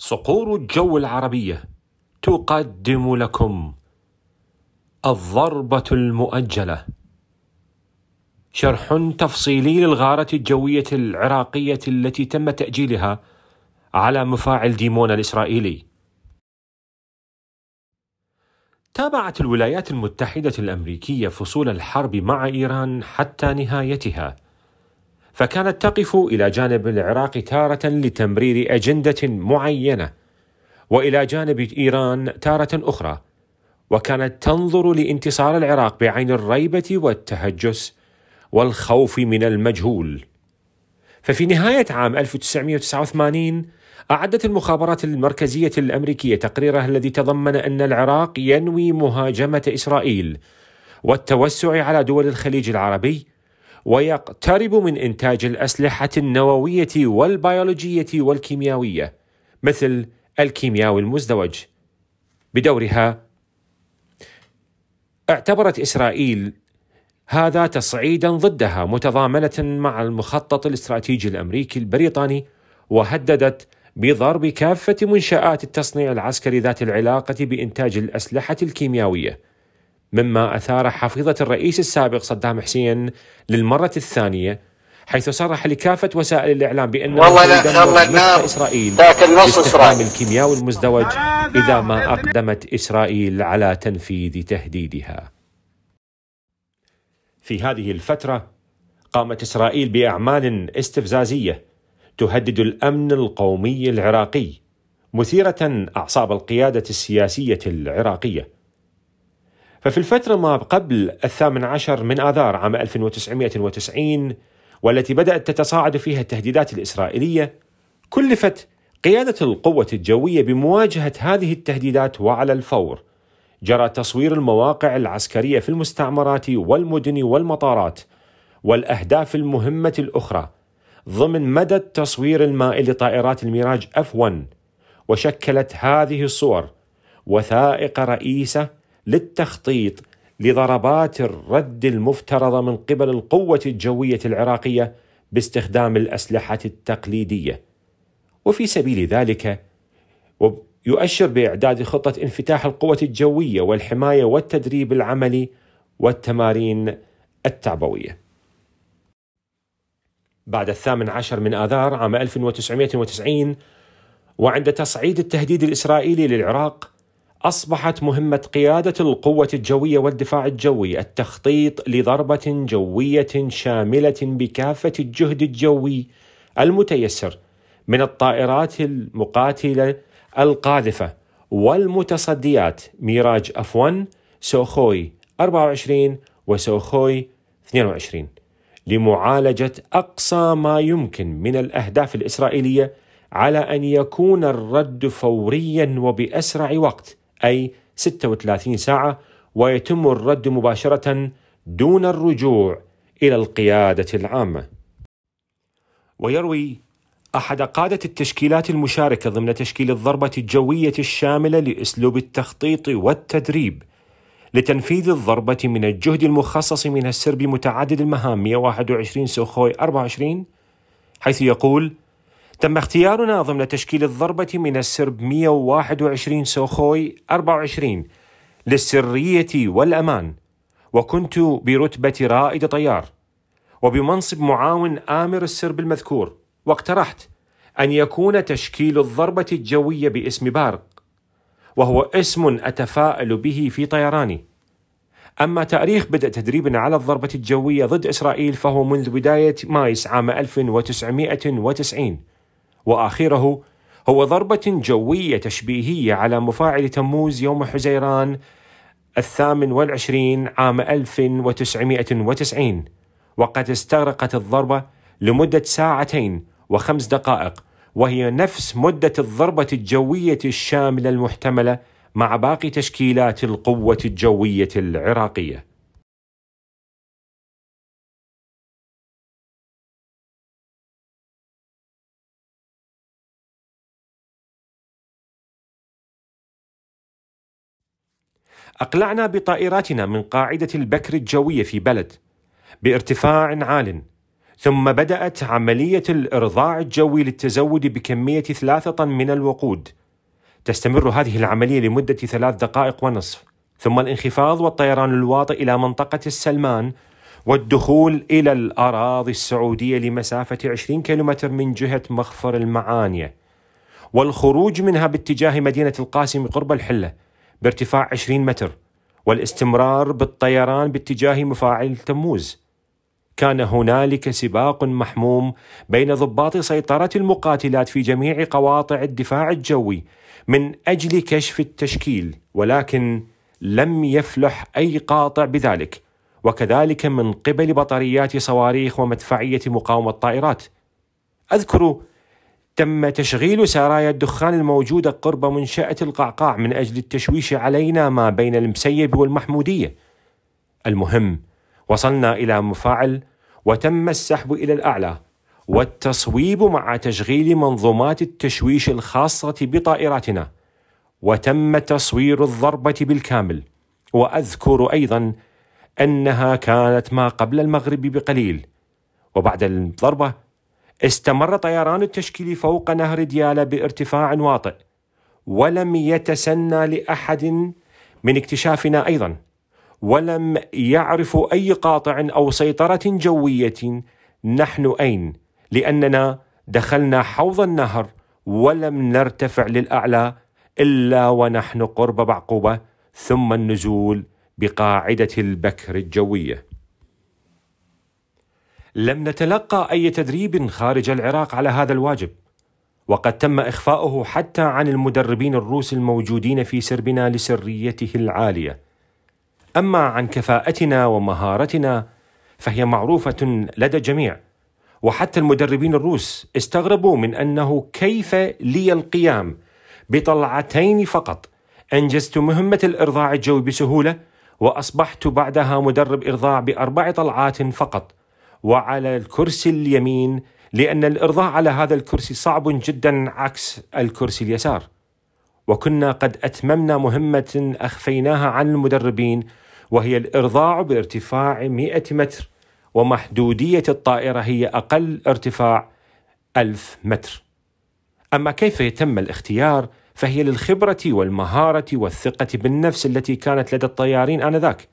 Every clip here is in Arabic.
صقور الجو العربية تقدم لكم الضربة المؤجلة شرح تفصيلي للغارة الجوية العراقية التي تم تأجيلها على مفاعل ديمون الإسرائيلي تابعت الولايات المتحدة الأمريكية فصول الحرب مع إيران حتى نهايتها فكانت تقف الى جانب العراق تاره لتمرير اجنده معينه والى جانب ايران تاره اخرى وكانت تنظر لانتصار العراق بعين الريبه والتهجس والخوف من المجهول ففي نهايه عام 1989 أعدت المخابرات المركزية الأمريكية تقريرها الذي تضمن أن العراق ينوي مهاجمة إسرائيل والتوسع على دول الخليج العربي ويقترب من إنتاج الأسلحة النووية والبيولوجية والكيميائية مثل الكيمياوي المزدوج. بدورها اعتبرت إسرائيل هذا تصعيدا ضدها متضامنة مع المخطط الاستراتيجي الأمريكي البريطاني وهددت بضرب كافة منشآت التصنيع العسكري ذات العلاقة بإنتاج الأسلحة الكيميائية مما أثار حفيظة الرئيس السابق صدام حسين للمرة الثانية حيث صرح لكافة وسائل الإعلام بأنه والله لا إسرائيل باستخدام الكيمياء المزدوج إذا ما أقدمت إسرائيل على تنفيذ تهديدها في هذه الفترة قامت إسرائيل بأعمال استفزازية تهدد الأمن القومي العراقي مثيرة أعصاب القيادة السياسية العراقية ففي الفترة ما قبل الثامن عشر من آذار عام 1990 والتي بدأت تتصاعد فيها التهديدات الإسرائيلية كلفت قيادة القوة الجوية بمواجهة هذه التهديدات وعلى الفور جرى تصوير المواقع العسكرية في المستعمرات والمدن والمطارات والأهداف المهمة الأخرى ضمن مدى التصوير المائي لطائرات الميراج F1 وشكلت هذه الصور وثائق رئيسة للتخطيط لضربات الرد المفترضه من قبل القوه الجويه العراقيه باستخدام الاسلحه التقليديه. وفي سبيل ذلك يؤشر باعداد خطه انفتاح القوه الجويه والحمايه والتدريب العملي والتمارين التعبويه. بعد الثامن عشر من آذار عام 1990 وعند تصعيد التهديد الإسرائيلي للعراق أصبحت مهمة قيادة القوة الجوية والدفاع الجوي التخطيط لضربة جوية شاملة بكافة الجهد الجوي المتيسر من الطائرات المقاتلة القاذفة والمتصديات ميراج اف 1 سوخوي 24 وسوخوي 22 لمعالجة أقصى ما يمكن من الأهداف الإسرائيلية على أن يكون الرد فوريا وبأسرع وقت أي 36 ساعة ويتم الرد مباشرة دون الرجوع إلى القيادة العامة. ويروي أحد قادة التشكيلات المشاركة ضمن تشكيل الضربة الجوية الشاملة لأسلوب التخطيط والتدريب لتنفيذ الضربة من الجهد المخصص من السرب متعدد المهام 121 سوخوي 24 حيث يقول: تم اختيارنا ضمن تشكيل الضربة من السرب 121 سوخوي 24 للسرية والأمان وكنت برتبة رائد طيار وبمنصب معاون آمر السرب المذكور واقترحت أن يكون تشكيل الضربة الجوية باسم بارق وهو اسم أتفائل به في طيراني أما تاريخ بدء تدريبنا على الضربة الجوية ضد إسرائيل فهو منذ بداية مايس عام 1990 واخره هو ضربه جويه تشبيهيه على مفاعل تموز يوم حزيران الثامن والعشرين عام 1990 وقد استغرقت الضربة لمدة ساعتين وخمس دقائق وهي نفس مدة الضربة الجوية الشاملة المحتملة مع باقي تشكيلات القوة الجوية العراقية أقلعنا بطائراتنا من قاعدة البكر الجوية في بلد بارتفاع عال ثم بدأت عملية الإرضاع الجوي للتزود بكمية ثلاثة طن من الوقود تستمر هذه العملية لمدة ثلاث دقائق ونصف ثم الانخفاض والطيران الواطئ إلى منطقة السلمان والدخول إلى الأراضي السعودية لمسافة 20 كيلومتر من جهة مخفر المعانية والخروج منها باتجاه مدينة القاسم قرب الحلة بارتفاع 20 متر والاستمرار بالطيران باتجاه مفاعل تموز كان هنالك سباق محموم بين ضباط سيطره المقاتلات في جميع قواطع الدفاع الجوي من اجل كشف التشكيل ولكن لم يفلح اي قاطع بذلك وكذلك من قبل بطاريات صواريخ ومدفعيه مقاومه الطائرات اذكر تم تشغيل سرايا الدخان الموجودة قرب منشأة القعقاع من أجل التشويش علينا ما بين المسيب والمحمودية المهم وصلنا إلى مفاعل وتم السحب إلى الأعلى والتصويب مع تشغيل منظومات التشويش الخاصة بطائراتنا وتم تصوير الضربة بالكامل وأذكر أيضا أنها كانت ما قبل المغرب بقليل وبعد الضربة استمر طيران التشكيل فوق نهر ديالى بارتفاع واطئ ولم يتسنى لأحد من اكتشافنا أيضا ولم يعرف أي قاطع أو سيطرة جوية نحن أين لأننا دخلنا حوض النهر ولم نرتفع للأعلى إلا ونحن قرب بعقوبة ثم النزول بقاعدة البكر الجوية لم نتلقى أي تدريب خارج العراق على هذا الواجب وقد تم إخفاؤه حتى عن المدربين الروس الموجودين في سربنا لسريته العالية أما عن كفاءتنا ومهارتنا فهي معروفة لدى الجميع وحتى المدربين الروس استغربوا من أنه كيف لي القيام بطلعتين فقط أنجزت مهمة الإرضاع الجوي بسهولة وأصبحت بعدها مدرب إرضاع بأربع طلعات فقط وعلى الكرسي اليمين لأن الإرضاء على هذا الكرسي صعب جدا عكس الكرسي اليسار وكنا قد أتممنا مهمة أخفيناها عن المدربين وهي الإرضاع بارتفاع 100 متر ومحدودية الطائرة هي أقل ارتفاع 1000 متر أما كيف يتم الاختيار فهي للخبرة والمهارة والثقة بالنفس التي كانت لدى الطيارين آنذاك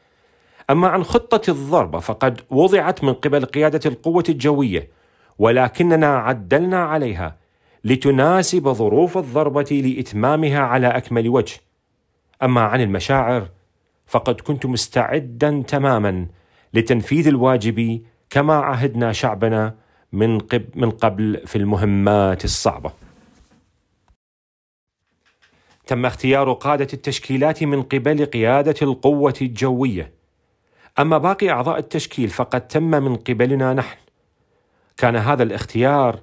أما عن خطة الضربة فقد وضعت من قبل قيادة القوة الجوية ولكننا عدلنا عليها لتناسب ظروف الضربة لإتمامها على أكمل وجه أما عن المشاعر فقد كنت مستعدا تماما لتنفيذ الواجب كما عهدنا شعبنا من, قب من قبل في المهمات الصعبة تم اختيار قادة التشكيلات من قبل قيادة القوة الجوية أما باقي أعضاء التشكيل فقد تم من قبلنا نحن كان هذا الاختيار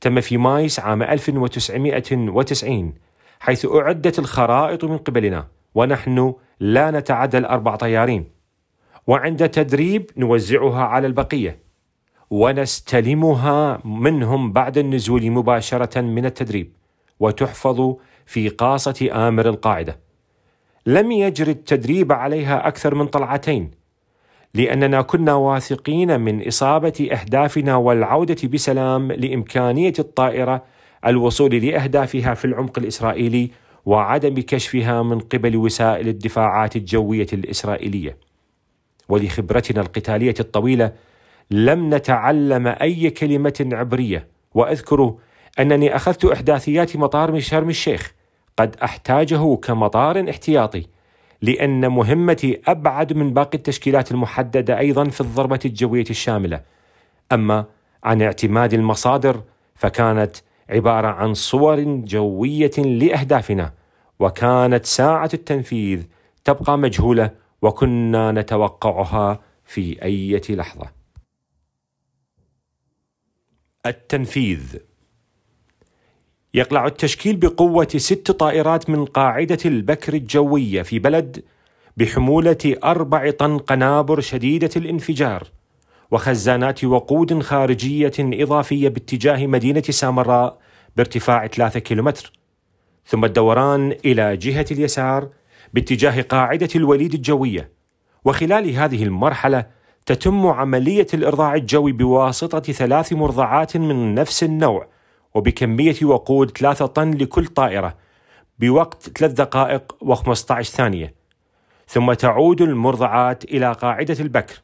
تم في مايس عام 1990 حيث أعدت الخرائط من قبلنا ونحن لا نتعدى الأربع طيارين وعند تدريب نوزعها على البقية ونستلمها منهم بعد النزول مباشرة من التدريب وتحفظ في قاصة آمر القاعدة لم يجري التدريب عليها أكثر من طلعتين لاننا كنا واثقين من اصابه اهدافنا والعوده بسلام لامكانيه الطائره الوصول لاهدافها في العمق الاسرائيلي وعدم كشفها من قبل وسائل الدفاعات الجويه الاسرائيليه. ولخبرتنا القتاليه الطويله لم نتعلم اي كلمه عبريه واذكر انني اخذت احداثيات مطار شرم الشيخ قد احتاجه كمطار احتياطي لأن مهمتي أبعد من باقي التشكيلات المحددة أيضا في الضربة الجوية الشاملة أما عن اعتماد المصادر فكانت عبارة عن صور جوية لأهدافنا وكانت ساعة التنفيذ تبقى مجهولة وكنا نتوقعها في أي لحظة التنفيذ يقلع التشكيل بقوة ست طائرات من قاعدة البكر الجوية في بلد بحمولة أربع طن قنابر شديدة الانفجار وخزانات وقود خارجية إضافية باتجاه مدينة سامراء بارتفاع ثلاثة كيلومتر ثم الدوران إلى جهة اليسار باتجاه قاعدة الوليد الجوية وخلال هذه المرحلة تتم عملية الإرضاع الجوي بواسطة ثلاث مرضعات من نفس النوع وبكمية وقود 3 طن لكل طائرة بوقت 3 دقائق و15 ثانية ثم تعود المرضعات إلى قاعدة البكر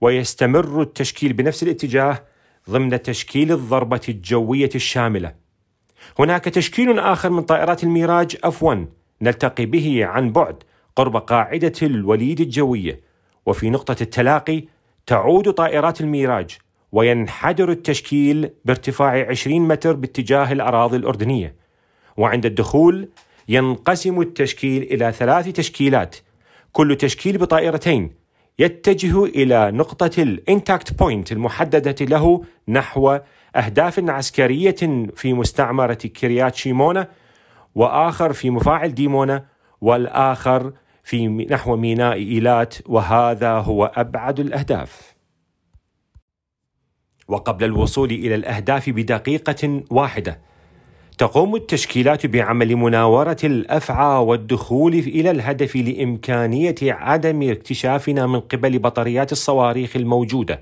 ويستمر التشكيل بنفس الاتجاه ضمن تشكيل الضربة الجوية الشاملة هناك تشكيل آخر من طائرات الميراج أف 1 نلتقي به عن بعد قرب قاعدة الوليد الجوية وفي نقطة التلاقي تعود طائرات الميراج وينحدر التشكيل بارتفاع 20 متر باتجاه الأراضي الأردنية وعند الدخول ينقسم التشكيل إلى ثلاث تشكيلات كل تشكيل بطائرتين يتجه إلى نقطة الانتاكت بوينت المحددة له نحو أهداف عسكرية في مستعمرة كريات شيمونة وآخر في مفاعل ديمونة والآخر في نحو ميناء إيلات وهذا هو أبعد الأهداف وقبل الوصول الى الاهداف بدقيقه واحده تقوم التشكيلات بعمل مناوره الافعى والدخول الى الهدف لامكانيه عدم اكتشافنا من قبل بطاريات الصواريخ الموجوده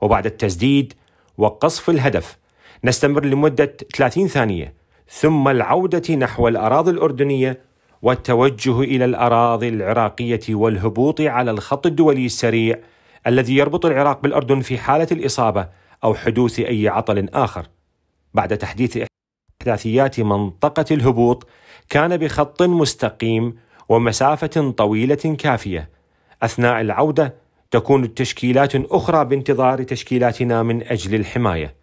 وبعد التسديد وقصف الهدف نستمر لمده 30 ثانيه ثم العوده نحو الاراضي الاردنيه والتوجه الى الاراضي العراقيه والهبوط على الخط الدولي السريع الذي يربط العراق بالاردن في حاله الاصابه أو حدوث أي عطل آخر بعد تحديث أحداثيات منطقة الهبوط كان بخط مستقيم ومسافة طويلة كافية أثناء العودة تكون التشكيلات أخرى بانتظار تشكيلاتنا من أجل الحماية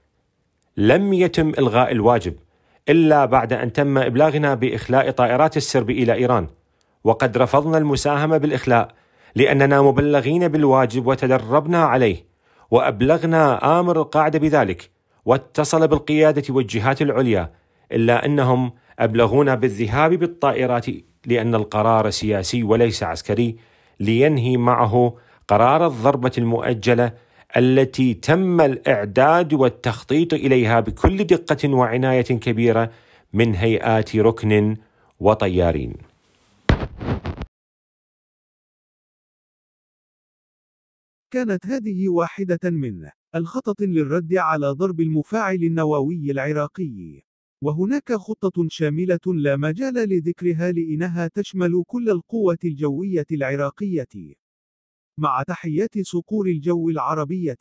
لم يتم إلغاء الواجب إلا بعد أن تم إبلاغنا بإخلاء طائرات السرب إلى إيران وقد رفضنا المساهمة بالإخلاء لأننا مبلغين بالواجب وتدربنا عليه وأبلغنا آمر القاعدة بذلك واتصل بالقيادة والجهات العليا إلا أنهم أبلغونا بالذهاب بالطائرات لأن القرار سياسي وليس عسكري لينهي معه قرار الضربة المؤجلة التي تم الإعداد والتخطيط إليها بكل دقة وعناية كبيرة من هيئات ركن وطيارين كانت هذه واحدة من الخطط للرد على ضرب المفاعل النووي العراقي وهناك خطة شاملة لا مجال لذكرها لأنها تشمل كل القوة الجوية العراقية مع تحيات صقور الجو العربية